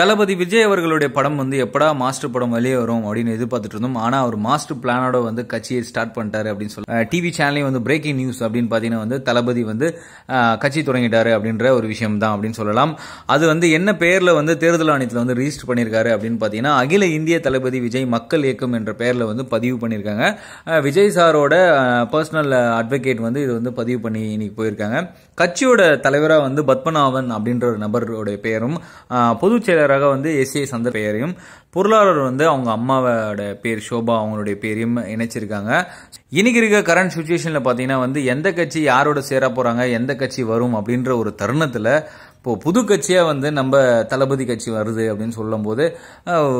தளபதி விஜய் அவர்களுடைய படம் வந்து எப்படா மாஸ்டர் படம் வெளியே வரும் அப்படின்னு எதிர்பார்த்துட்டு இருந்தோம் ஆனால் அவர் மாஸ்டர் பிளானோட வந்து கட்சியை ஸ்டார்ட் பண்ணிட்டாரு அப்படின்னு சொல்லி டிவி சேனலையும் வந்து பிரேக்கிங் நியூஸ் அப்படின்னு பார்த்தீங்கன்னா வந்து தளபதி வந்து கட்சி தொடங்கிட்டாரு அப்படின்ற ஒரு விஷயம் தான் அப்படின்னு சொல்லலாம் அது வந்து என்ன பெயரில் வந்து தேர்தல் ஆணையத்தில் வந்து ரிஜிஸ்டர் பண்ணியிருக்காரு அப்படின்னு பார்த்தீங்கன்னா அகில இந்திய தளபதி விஜய் மக்கள் இயக்கம் என்ற பெயரில் வந்து பதிவு பண்ணியிருக்காங்க விஜய் சாரோட பர்சனல் அட்வொகேட் வந்து இது வந்து பதிவு பண்ணி இன்னைக்கு போயிருக்காங்க கட்சியோட தலைவராக வந்து பத்மநாபன் அப்படின்ற ஒரு நபருடைய பெயரும் பொதுச் செயலர் ரக வந்து எஸ் ஏ சந்தர் பெயரையும் பொருளாளர் வந்து அவங்க அம்மாவோட பேர் சோபா அவங்களுடைய பேரையும் இணைச்சிருக்காங்க இன்னைக்கு இருக்க கரண்ட் சுச்சுவேஷன்ல பாத்தீங்கன்னா வந்து எந்த கட்சி யாரோட சேர போறாங்க எந்த கட்சி வரும் அப்படின்ற ஒரு தருணத்தில் இப்போது புது கட்சியாக வந்து நம்ம தளபதி கட்சி வருது அப்படின்னு சொல்லும்போது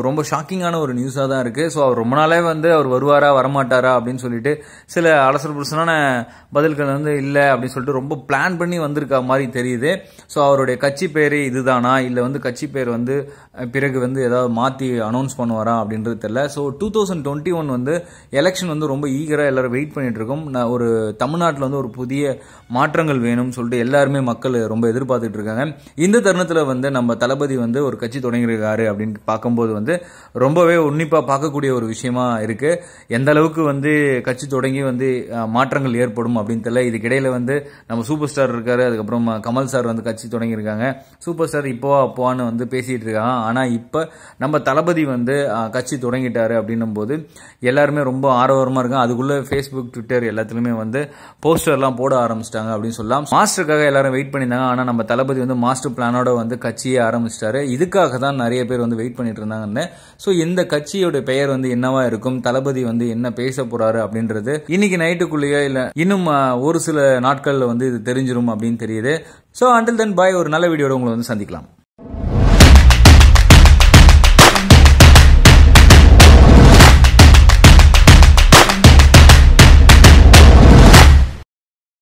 ரொம்ப ஷாக்கிங்கான ஒரு நியூஸாக தான் இருக்குது ஸோ அவர் ரொம்ப நாளே வந்து அவர் வருவாரா வரமாட்டாரா அப்படின்னு சொல்லிட்டு சில அலசர் புருஷனான பதில்கள் வந்து இல்லை அப்படின்னு சொல்லிட்டு ரொம்ப பிளான் பண்ணி வந்திருக்க மாதிரி தெரியுது ஸோ அவருடைய கட்சி பேர் இதுதானா இல்லை வந்து கட்சி பேர் வந்து பிறகு வந்து ஏதாவது மாற்றி அனௌன்ஸ் பண்ணுவாரா அப்படின்றது தெரில so two thousand twenty one வந்து எலெக்ஷன் வந்து ரொம்ப ஈகராக எல்லோரும் வெயிட் பண்ணிட்டு இருக்கோம் ஒரு தமிழ்நாட்டில் வந்து ஒரு புதிய மாற்றங்கள் வேணும்னு சொல்லிட்டு எல்லாருமே மக்கள் ரொம்ப எதிர்பார்த்துட்டு இருக்காங்க இந்த தருணத்தில் வந்து நம்ம தளபதி வந்து ஒரு கட்சி தொடங்கியிருக்காரு அப்படின்னு பார்க்கும்போது வந்து ரொம்பவே உன்னிப்பாக பார்க்கக்கூடிய ஒரு விஷயமா இருக்குது எந்த அளவுக்கு வந்து கட்சி தொடங்கி வந்து மாற்றங்கள் ஏற்படும் அப்படின்னு தெரியல இதுக்கிடையில் வந்து நம்ம சூப்பர் ஸ்டார் இருக்காரு அதுக்கப்புறம் கமல் சார் வந்து கட்சி தொடங்கியிருக்காங்க சூப்பர் ஸ்டார் இப்போ அப்போன்னு வந்து பேசிகிட்டு இருக்காங்க ஆனால் இப்போ நம்ம தளபதி வந்து கட்சி தொடங்கிட்டாரு அப்படின்னும் போது எல்லாருமே ரொம்ப ஆர்வமாக இருக்காங்க அதுக்குள்ளே ஃபேஸ்புக் ட்விட்டர் எல்லாத்துலேயுமே வந்து போஸ்டர்லாம் போட ஆரம்பிச்சிட்டாங்க அப்படின்னு சொல்லலாம் மாஸ்டருக்காக எல்லாரும் வெயிட் பண்ணியிருந்தாங்க ஆனால் நம்ம தளபதி வந்து மாஸ்டர் பிளானோட வந்து கட்சியை ஆரம்பிச்சிட்டாரு இதுக்காக தான் நிறைய பேர் வந்து வெயிட் பண்ணிட்டு இருந்தாங்கன்னு ஸோ இந்த கட்சியோட பெயர் வந்து என்னவா இருக்கும் தளபதி வந்து என்ன பேச போறாரு அப்படின்றது இன்னைக்கு நைட்டுக்குள்ளேயோ இல்லை இன்னும் ஒரு சில நாட்களில் வந்து இது தெரிஞ்சிடும் அப்படின்னு தெரியுது ஸோ அண்டில் தென் பாய் ஒரு நல்ல வீடியோட உங்களை வந்து சந்திக்கலாம்